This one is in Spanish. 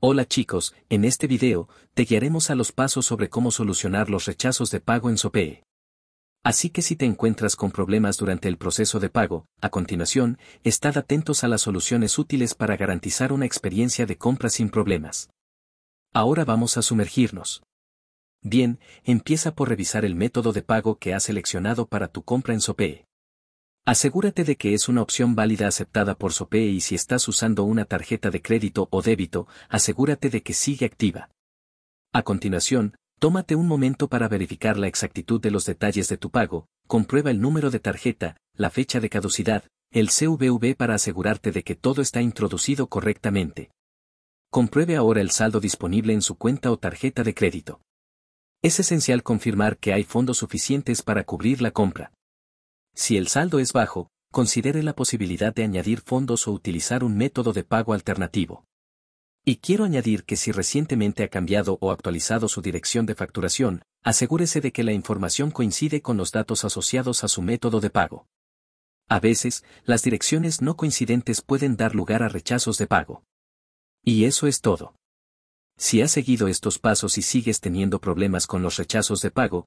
Hola chicos, en este video, te guiaremos a los pasos sobre cómo solucionar los rechazos de pago en Sopee. Así que si te encuentras con problemas durante el proceso de pago, a continuación, estad atentos a las soluciones útiles para garantizar una experiencia de compra sin problemas. Ahora vamos a sumergirnos. Bien, empieza por revisar el método de pago que has seleccionado para tu compra en Sopee. Asegúrate de que es una opción válida aceptada por SOPE y si estás usando una tarjeta de crédito o débito, asegúrate de que sigue activa. A continuación, tómate un momento para verificar la exactitud de los detalles de tu pago, comprueba el número de tarjeta, la fecha de caducidad, el CVV para asegurarte de que todo está introducido correctamente. Compruebe ahora el saldo disponible en su cuenta o tarjeta de crédito. Es esencial confirmar que hay fondos suficientes para cubrir la compra. Si el saldo es bajo, considere la posibilidad de añadir fondos o utilizar un método de pago alternativo. Y quiero añadir que si recientemente ha cambiado o actualizado su dirección de facturación, asegúrese de que la información coincide con los datos asociados a su método de pago. A veces, las direcciones no coincidentes pueden dar lugar a rechazos de pago. Y eso es todo. Si has seguido estos pasos y sigues teniendo problemas con los rechazos de pago,